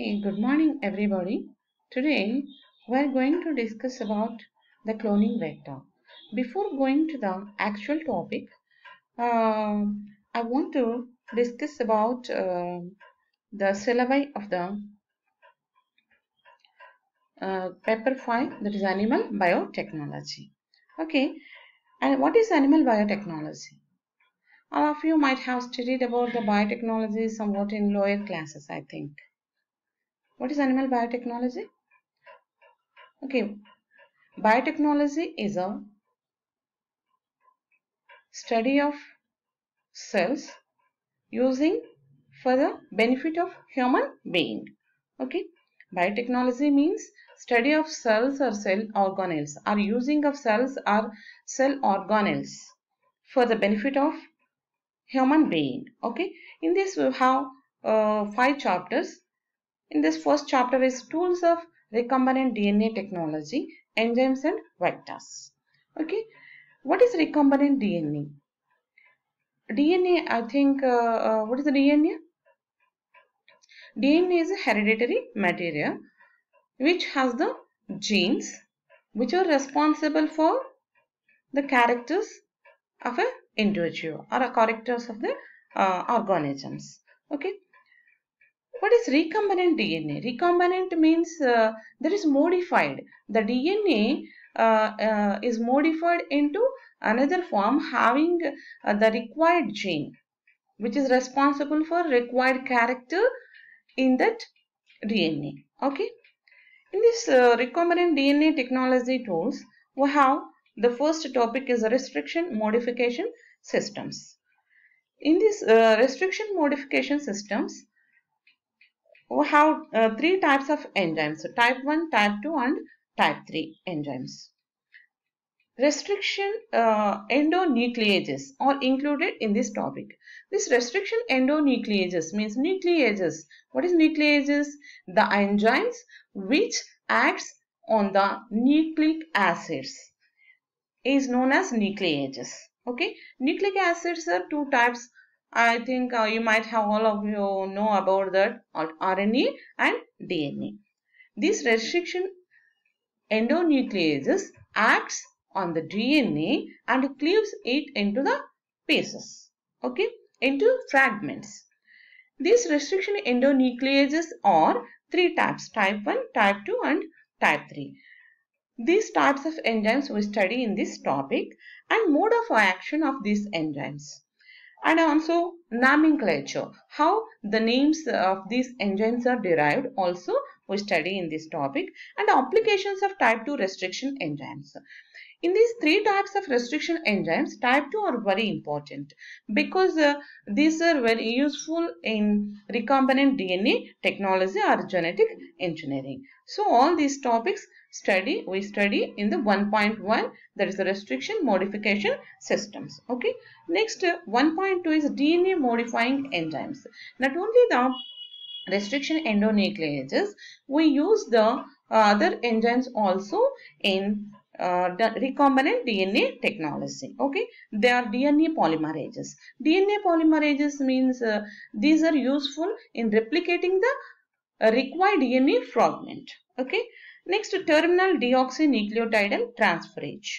Okay, good morning everybody. Today we are going to discuss about the cloning vector. Before going to the actual topic, uh, I want to discuss about uh, the syllabi of the uh, paper 5 that is animal biotechnology. Okay, and what is animal biotechnology? All of you might have studied about the biotechnology somewhat in lower classes I think. What is animal biotechnology? Okay, biotechnology is a study of cells using for the benefit of human being. Okay, biotechnology means study of cells or cell organelles or using of cells or cell organelles for the benefit of human being. Okay, in this we have uh, five chapters in this first chapter is tools of recombinant DNA technology, enzymes and vectors. Okay, what is recombinant DNA? DNA, I think, uh, uh, what is the DNA? DNA is a hereditary material which has the genes which are responsible for the characters of an individual or characters of the uh, organisms. Okay, what is recombinant DNA? Recombinant means uh, modified. The DNA uh, uh, is modified into another form having uh, the required gene which is responsible for required character in that DNA. Okay. In this uh, recombinant DNA technology tools, we have the first topic is restriction modification systems. In this uh, restriction modification systems, we have uh, three types of enzymes. So type 1, type 2 and type 3 enzymes. Restriction uh, endonucleases are included in this topic. This restriction endonucleases means nucleases. What is nucleases? The enzymes which acts on the nucleic acids is known as nucleases. Okay, nucleic acids are two types I think uh, you might have all of you know about that uh, RNA and DNA. This restriction endonucleases acts on the DNA and cleaves it into the pieces, okay, into fragments. These restriction endonucleases are three types, type 1, type 2 and type 3. These types of enzymes we study in this topic and mode of action of these enzymes and also nomenclature how the names of these enzymes are derived also we study in this topic and applications of type 2 restriction enzymes. In these three types of restriction enzymes, type 2 are very important because uh, these are very useful in recombinant DNA technology or genetic engineering. So all these topics study we study in the 1.1 that is the restriction modification systems okay next uh, 1.2 is dna modifying enzymes not only the restriction endonucleases we use the uh, other enzymes also in uh, recombinant DNA technology. Okay, they are DNA polymerases. DNA polymerases means uh, these are useful in replicating the uh, required DNA fragment. Okay, next terminal deoxynucleotide transferase.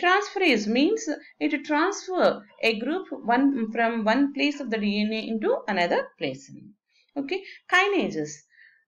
Transferase means it transfer a group one from one place of the DNA into another place. Okay, kinases.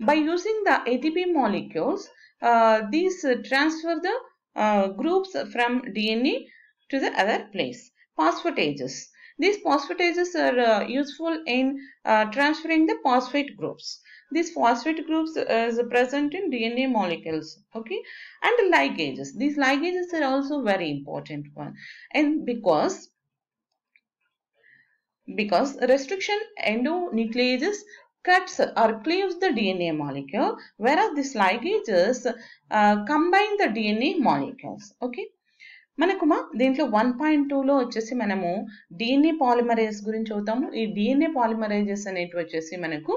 By using the ATP molecules, uh, these transfer the uh, groups from DNA to the other place. Phosphatases. These phosphatases are uh, useful in uh, transferring the phosphate groups. These phosphate groups is present in DNA molecules. Okay. And the ligases. These ligases are also very important one. And because because restriction endonucleases cuts or cleaves the DNA molecule, whereas this ligases uh, combine the DNA molecules. Okay. మనకు మా దీంట్లో one point టూలో వచ్చేసి మనము DNA polymerase గురించి చూద్దాము ఈ DNA polymerases అనేటివి వచ్చేసి మనకు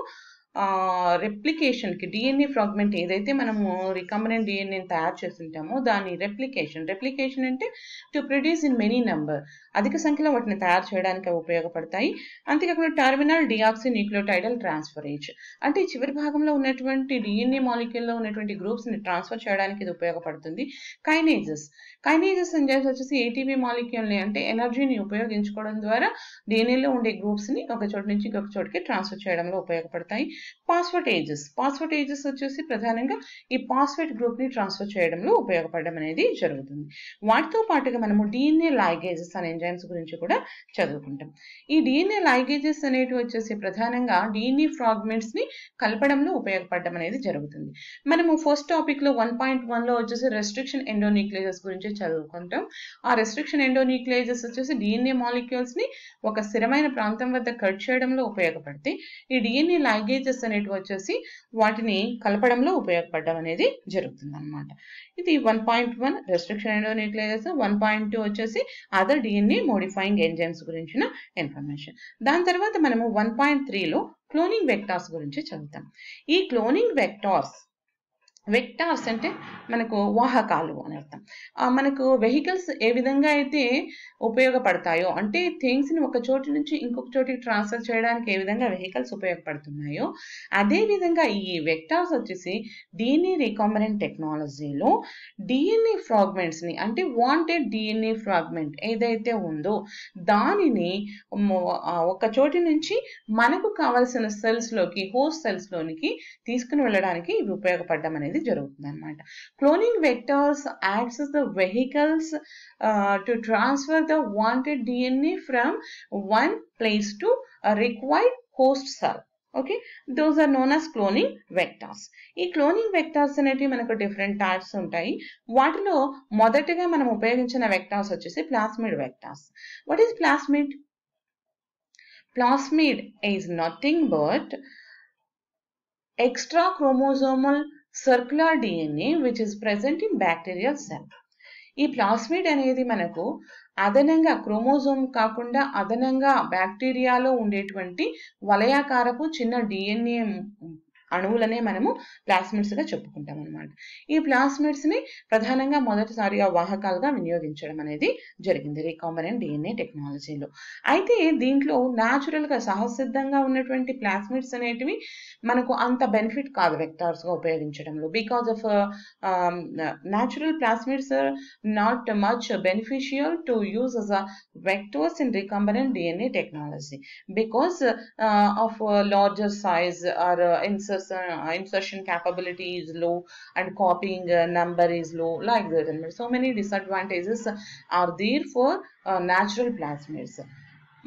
రెప్లికేషన్కి డిఎన్ఏ ఫ్రాగ్మెంట్ ఏదైతే మనము రికమరెంట్ డిఎన్ఏని తయారు చేస్తుంటామో దాని రెప్లికేషన్ రెప్లికేషన్ అంటే to produce in many number అధిక సంఖ్యలో వాటిని తయారు చేయడానికి ఉపయోగపడతాయి అంతేకాకుండా టర్మినల్ డియాక్సిన్ న్యూక్లియోటైడల్ ట్రాన్స్ఫరేజ్ అంటే చివరి భాగంలో ఉన్నటువంటి డిఎన్ఏ మాలిక్యూల్లో ఉన్నటువంటి గ్రూప్స్ని ట్రాన్స్ఫర్ చేయడానికి ఇది ఉపయోగపడుతుంది కైనేజెస్ కైనేజెస్ అని చెప్పి వచ్చేసి ఏటీబీ మాలిక్యూల్ని అంటే ఎనర్జీని ఉపయోగించుకోవడం ద్వారా డిఎన్ఏలో ఉండే గ్రూప్స్ని ఒక చోటు నుంచి ఇంకొక చోటుకి ట్రాన్స్ఫర్ చేయడంలో ఉపయోగపడతాయి పాస్వర్డ్ ఏజెస్ పాస్వర్డ్ ఏజెస్ వచ్చేసి ప్రధానంగా ఈ పాస్వర్డ్ గ్రూప్ ని ట్రాన్స్ఫర్ చేయడంలో ఉపయోగపడడం అనేది జరుగుతుంది వాటితో పాటుగా మనము డిఎన్ఏ లాగేజెస్ అనే ఎంజైమ్స్ గురించి కూడా చదువుకుంటాం ఈ డిఎన్ఏ లాగేజెస్ అనేటివి వచ్చేసి ప్రధానంగా డిఎన్ఏ ఫ్రాగ్మెంట్స్ ని కలపడంలో ఉపయోగపడడం అనేది జరుగుతుంది మనము ఫస్ట్ టాపిక్ లో వన్ పాయింట్ వన్ లో వచ్చేసి రెస్ట్రిక్షన్ ఎండోన్యూక్లియజెస్ గురించి చదువుకుంటాం ఆ రెస్ట్రిక్షన్ ఎండోన్యూక్లియజెస్ వచ్చేసి డిఎన్ఏ ని ఒక స్థిరమైన ప్రాంతం వద్ద కట్ చేయడంలో ఉపయోగపడతాయి ఈ డిఎన్ఏ లాగేజెస్ స్పంజెస్ అనేటివి వచ్చేసి వాటిని కలపడంలో ఉపయోగపడడం అనేది జరుగుతుంది అనమాట ఇది one point one restriction endonuclease one point two వచ్చేసి అదర్ డిఎన్ఏ మోడిఫైయింగ్ ఎంజైమ్స్ గురించిన ఇన్ఫర్మేషన్ దాని తర్వాత మనము వన్ పాయింట్ త్రీలో క్లోనింగ్ వెక్టార్స్ గురించి చదువుతాం ఈ క్లోనింగ్ వెక్టార్స్ వెక్టార్స్ అంటే మనకు వాహకాలు అని అర్థం మనకు వెహికల్స్ ఏ విధంగా అయితే ఉపయోగపడతాయో అంటే థింగ్స్ని ఒక చోటు నుంచి ఇంకొక చోటికి ట్రాన్స్ఫర్ చేయడానికి ఏ విధంగా వెహికల్స్ ఉపయోగపడుతున్నాయో అదే విధంగా ఈ వెక్టార్స్ వచ్చేసి డిఎన్ఏ రికాంబరెంట్ టెక్నాలజీలో డిఎన్ఏ ఫ్రాగ్మెంట్స్ని అంటే వాంటెడ్ డిఎన్ఏ ఫ్రాగ్మెంట్ ఏదైతే ఉందో దానిని ఒక చోటి నుంచి మనకు కావాల్సిన సెల్స్లోకి హోస్ట్ సెల్స్లోనికి తీసుకుని వెళ్ళడానికి ఇవి ఉపయోగపడడం అనేది అనేది జరుగుతుంది అనమాట cloning vectors acts the vehicles to transfer the wanted DNA from one place to required host cell okay those are known as cloning vectors ఈ క్లోనింగ్ వెక్టార్స్ అనేటివి మనకు డిఫరెంట్ టైప్స్ ఉంటాయి వాటిలో మొదటిగా మనం ఉపయోగించిన వెక్టార్స్ వచ్చేసి plasmid vectors what is plasmid plasmid is nothing but extra chromosomal circular DNA which is present in bacterial cell ఈ ప్లాస్మిడ్ అనేది మనకు అదనంగా క్రోమోజోమ్ కాకుండా అదనంగా బ్యాక్టీరియాలో ఉండేటువంటి వలయాకారపు చిన్న డిఎన్ఏ అణువులనే మనము ప్లాస్మిడ్స్గా చెప్పుకుంటాం అనమాట ఈ ప్లాస్మిడ్స్ని ప్రధానంగా మొదటిసారిగా వాహకాలుగా వినియోగించడం అనేది జరిగింది రీకాంబనెంట్ డిఎన్ఏ టెక్నాలజీలో అయితే దీంట్లో గా సహసిద్ధంగా ఉన్నటువంటి ప్లాస్మిడ్స్ అనేటివి మనకు అంత బెనిఫిట్ కాదు వెక్టార్స్గా ఉపయోగించడంలో because of natural plasmids are not much beneficial to use as a vectors in recombinant DNA technology because uh, of uh, larger size uh, uh, insertion capability is low and copying uh, number is low like that and so many disadvantages are there for uh, natural plasmids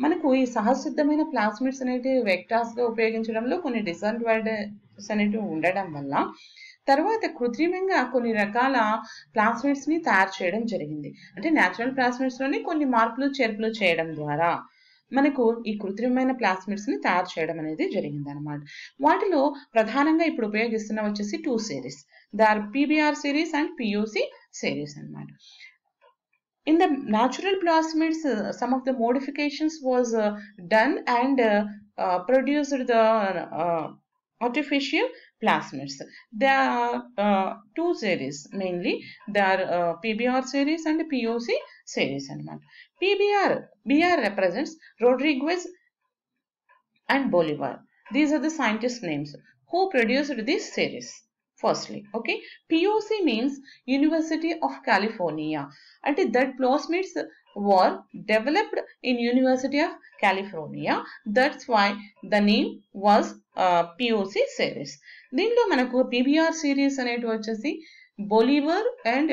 మనకు ఈ సహసిద్ధమైన plasmids వెక్టాస్ వెక్టార్స్గా ఉపయోగించడంలో కొన్ని disadvantages అనేటివి ఉండడం వల్ల తర్వాత కృత్రిమంగా కొన్ని రకాల ప్లాస్మిడ్స్ని తయారు చేయడం జరిగింది అంటే న్యాచురల్ లోనే కొన్ని మార్పులు చేర్పులు చేయడం ద్వారా మనకు ఈ కృత్రిమమైన ప్లాస్మిడ్స్ని తయారు చేయడం అనేది జరిగిందనమాట వాటిలో ప్రధానంగా ఇప్పుడు ఉపయోగిస్తున్న వచ్చేసి టూ సిరీస్ దార్ PBR series and PUC series అనమాట in the natural plasmids uh, some of the modifications was uh, done and uh, uh, produced the uh, artificial plasmids there are uh, two series mainly there are uh, pbr series and poc series అనమాట PBR. BR represents Rodriguez and Bolivar. These are the scientist names who produced this series. Firstly, okay, POC means University of California and that plasmids were developed in University of California. That's why the name was uh, POC series. దీంట్లో మనకు PBR series అనేటి వచ్చేసి Bolivar and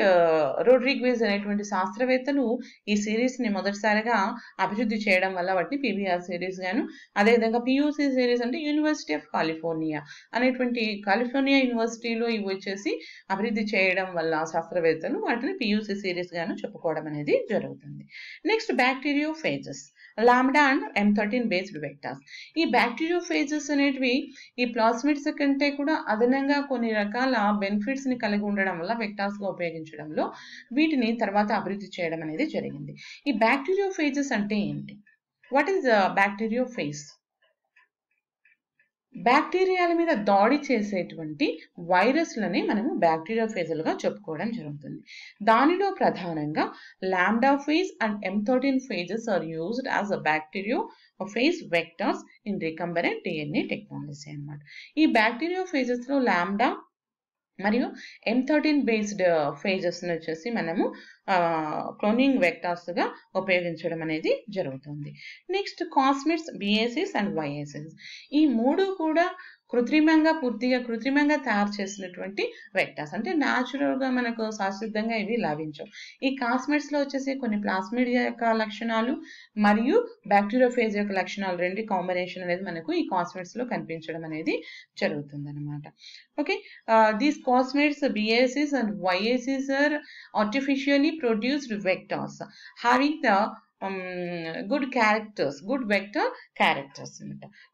రోడ్రిగ్వేజ్ అనేటువంటి శాస్త్రవేత్తలు ఈ సిరీస్ని మొదటిసారిగా అభివృద్ధి చేయడం వల్ల వాటిని పీబీఆర్ సిరీస్ గాను అదేవిధంగా పియూసీ సిరీస్ అంటే యూనివర్సిటీ ఆఫ్ కాలిఫోర్నియా అనేటువంటి కాలిఫోర్నియా యూనివర్సిటీలో ఇవి వచ్చేసి అభివృద్ధి చేయడం వల్ల శాస్త్రవేత్తలు వాటిని పియూసీ సిరీస్ గాను చెప్పుకోవడం అనేది జరుగుతుంది next bacteriophages lambda and M thirteen based vectors ఈ ఫేజెస్ అనేటివి ఈ ప్లాస్మిడ్స్ కంటే కూడా అదనంగా కొన్ని రకాల బెనిఫిట్స్ ని కలిగి ఉండడం వల్ల వెక్టార్స్గా ఉపయోగించడంలో వీటిని తర్వాత అభివృద్ధి చేయడం అనేది జరిగింది ఈ ఫేజెస్ అంటే ఏంటి వాట్ ఈస్ ఫేజ్ బ్యాక్టీరియాల మీద దాడి చేసేటువంటి వైరస్లని మనము బ్యాక్టీరియా ఫేజులుగా చెప్పుకోవడం జరుగుతుంది దానిలో ప్రధానంగా lambda phage and M thirteen phages are used as a bacteriophage vectors in recombinant DNA technology అనమాట ఈ బ్యాక్టీరియో ఫేజెస్లో ల్యాండా మరియు ఎం థర్టీన్ బేస్డ్ ఫేజెస్ని వచ్చేసి మనము క్లోనింగ్ వెక్టార్స్గా ఉపయోగించడం అనేది జరుగుతుంది next cosmids BACs and YACs ఈ మూడు కూడా కృత్రిమంగా పూర్తిగా కృత్రిమంగా తయారు చేసినటువంటి వెక్టర్స్ అంటే గా మనకు శాశ్వతంగా ఇవి లభించవు ఈ లో వచ్చేసి కొన్ని ప్లాస్మేడియా యొక్క లక్షణాలు మరియు బ్యాక్టీరియోఫేజ్ యొక్క లక్షణాలు రెండు కాంబినేషన్ అనేది మనకు ఈ లో కనిపించడం అనేది జరుగుతుంది అనమాట okay these cosmids BACs and YACs are artificially produced vectors having the um, good characters, good vector characters.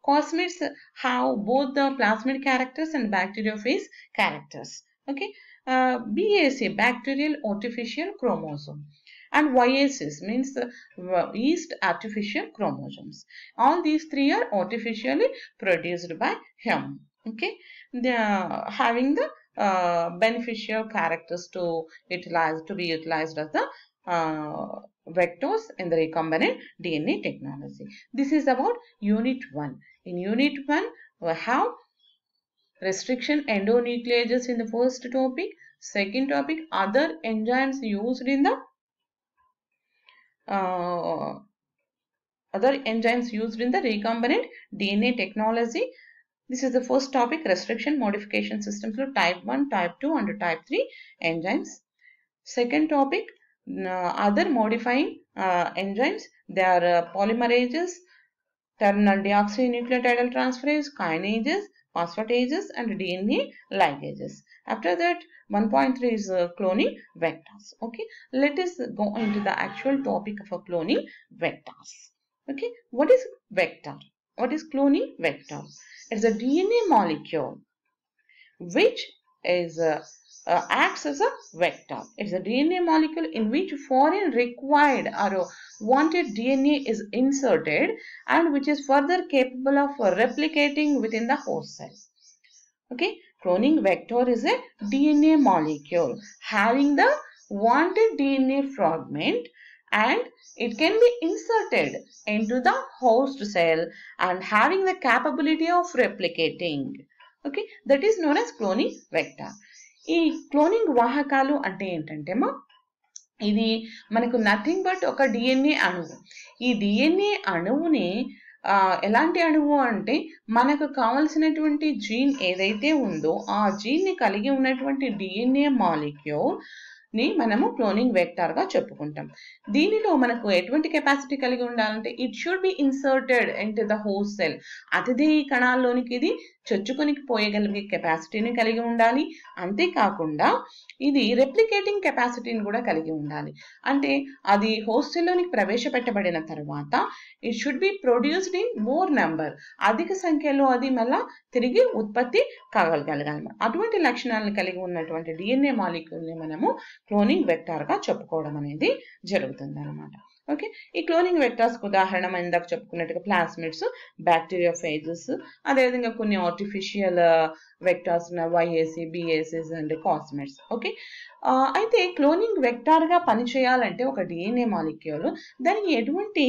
Cosmids have both the plasmid characters and bacteriophage characters. Okay. Uh, BAC, bacterial artificial chromosome and YSS means uh, yeast artificial chromosomes. All these three are artificially produced by him. Okay. they are having the uh, beneficial characters to utilize to be utilized as the uh, vectors in the recombinant DNA technology. This is about unit 1. In unit 1, we have restriction endonucleases in the first topic. Second topic, other enzymes used in the uh, other enzymes used in the recombinant DNA technology. This is the first topic restriction modification systems so type 1, type 2 and type 3 enzymes. Second topic uh, other modifying uh, enzymes. They are uh, polymerases, terminal deoxynucleotidyl transferase, kinases, phosphatases and DNA ligases. After that 1.3 is uh, cloning vectors. Okay. Let us go into the actual topic of a cloning vectors. Okay. What is vector? What is cloning vector? It's a DNA molecule which is uh, uh, acts as a vector. It's a DNA molecule in which foreign required or wanted DNA is inserted and which is further capable of replicating within the host cell. Okay, cloning vector is a DNA molecule having the wanted DNA fragment and it can be inserted into the host cell and having the capability of replicating. Okay, that is known as cloning vector. ఈ cloning వాహకాలు అంటే ఏంటంటేమో ఇది మనకు nothing but ఒక DNA అణువు ఈ DNA అణువుని ఎలాంటి అణువు అంటే మనకు కావలసినటువంటి జీన్ ఏదైతే ఉందో ఆ జీన్ని కలిగి ఉన్నటువంటి డిఎన్ఏ మాలిక్యూల్ ని మనము క్లోనింగ్ వెక్టార్ గా చెప్పుకుంటాం దీనిలో మనకు ఎటువంటి కెపాసిటీ కలిగి ఉండాలంటే it should be inserted into the host cell అతిథేయ కణాల్లోనికి ఇది చొచ్చుకొని పోయగలిగే కెపాసిటీని కలిగి ఉండాలి అంతేకాకుండా ఇది రెప్లికేటింగ్ కెపాసిటీని కూడా కలిగి ఉండాలి అంటే అది హోస్టల్లోనికి ప్రవేశపెట్టబడిన తర్వాత it should be produced in more number అధిక సంఖ్యలో అది మళ్ళా తిరిగి ఉత్పత్తి కాగలగలగాలి అటువంటి లక్షణాలను కలిగి ఉన్నటువంటి డిఎన్ఏ మాలిక్యూల్ని మనము క్లోనింగ్ వెక్టార్గా చెప్పుకోవడం అనేది జరుగుతుంది అనమాట ఓకే ఈ క్లోనింగ్ వెక్టార్స్ ఉదాహరణ మనం ఇందాక చెప్పుకున్నట్టుగా ప్లాస్మిడ్స్ బ్యాక్టీరియా ఫేజెస్ అదేవిధంగా కొన్ని ఆర్టిఫిషియల్ వెక్టార్స్ ఉన్నాయి YAC BAC and cosmids okay అయితే క్లోనింగ్ వెక్టార్గా పనిచేయాలంటే ఒక డిఎన్ఏ మాలిక్యూల్ దానికి ఎటువంటి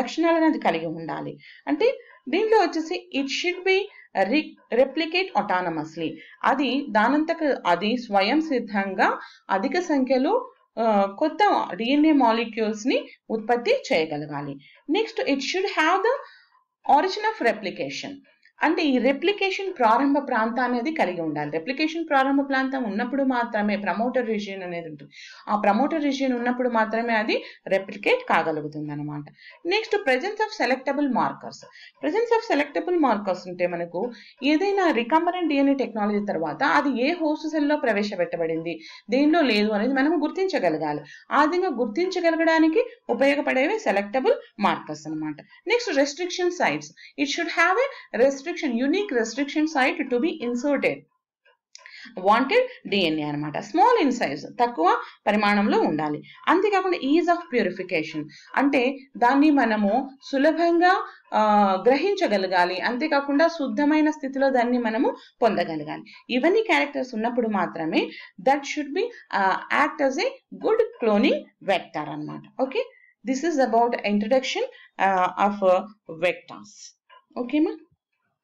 లక్షణాలను అది కలిగి ఉండాలి అంటే దీంట్లో వచ్చేసి it should be re replicate autonomously అది దానంతక అది స్వయం సిద్ధంగా అధిక సంఖ్యలో కొత్త డిఎన్ఏ మాలిక్యూల్స్ ని ఉత్పత్తి చేయగలగాలి next it should have the origin of replication అంటే ఈ రెప్లికేషన్ ప్రారంభ ప్రాంతం అనేది కలిగి ఉండాలి రెప్లికేషన్ ప్రారంభ ప్రాంతం ఉన్నప్పుడు మాత్రమే ప్రమోటర్ రిజియన్ అనేది ఉంటుంది ఆ ప్రమోటర్ రిజియన్ ఉన్నప్పుడు మాత్రమే అది రెప్లికేట్ కాగలుగుతుంది అనమాట next presence of selectable markers presence of selectable markers ఉంటే మనకు ఏదైనా రికంబరెంట్ డిఎన్ఏ టెక్నాలజీ తర్వాత అది ఏ హోస్ట్ లో ప్రవేశపెట్టబడింది దేనిలో లేదు అనేది మనం గుర్తించగలగాలి ఆ విధంగా గుర్తించగలగడానికి ఉపయోగపడేవి సెలెక్టబుల్ మార్కర్స్ అనమాట next restriction sites it should have a restric restriction unique restriction site to be inserted wanted DNA అనమాట స్మాల్ ఇన్ సైజ్ తక్కువ పరిమాణంలో ఉండాలి అంతేకాకుండా ఈజ్ ఆఫ్ ప్యూరిఫికేషన్ అంటే దాన్ని మనము సులభంగా గ్రహించగలగాలి అంతేకాకుండా శుద్ధమైన స్థితిలో దాన్ని మనము పొందగలగాలి ఇవన్నీ క్యారెక్టర్స్ ఉన్నప్పుడు మాత్రమే that should be act as a good cloning vector అనమాట okay this is about introduction of vectors ఓకేనా